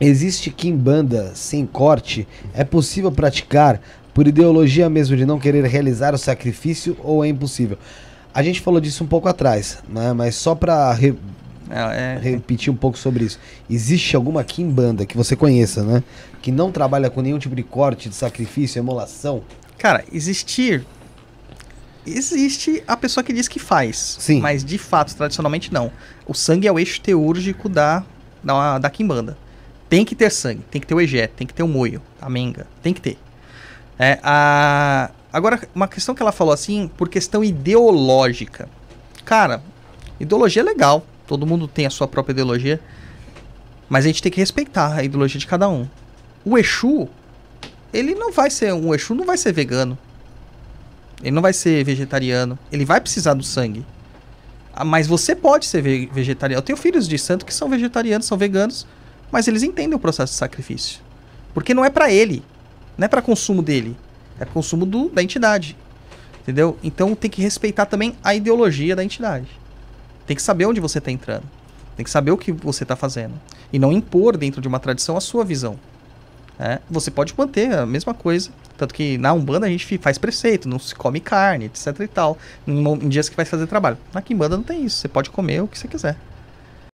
Existe Kimbanda sem corte? É possível praticar por ideologia mesmo de não querer realizar o sacrifício ou é impossível? A gente falou disso um pouco atrás, né? mas só para re... É, é, é... repetir um pouco sobre isso. Existe alguma Kimbanda que você conheça, né? Que não trabalha com nenhum tipo de corte, de sacrifício, emulação? Cara, existir. Existe a pessoa que diz que faz. Sim. Mas de fato, tradicionalmente não. O sangue é o eixo teúrgico da, da, da Kimbanda. Tem que ter sangue, tem que ter o ejeto, tem que ter o moio, a menga, tem que ter. É, a... Agora, uma questão que ela falou assim, por questão ideológica. Cara, ideologia é legal, todo mundo tem a sua própria ideologia, mas a gente tem que respeitar a ideologia de cada um. O Exu, ele não vai ser, um Exu não vai ser vegano. Ele não vai ser vegetariano, ele vai precisar do sangue. Ah, mas você pode ser vegetariano. Eu tenho filhos de santo que são vegetarianos, são veganos, mas eles entendem o processo de sacrifício. Porque não é para ele, não é para consumo dele, é para consumo do, da entidade. Entendeu? Então tem que respeitar também a ideologia da entidade. Tem que saber onde você está entrando. Tem que saber o que você está fazendo. E não impor dentro de uma tradição a sua visão. É, você pode manter a mesma coisa. Tanto que na Umbanda a gente faz preceito, não se come carne, etc e tal. Em, em dias que vai fazer trabalho. Na Kimbanda não tem isso. Você pode comer o que você quiser.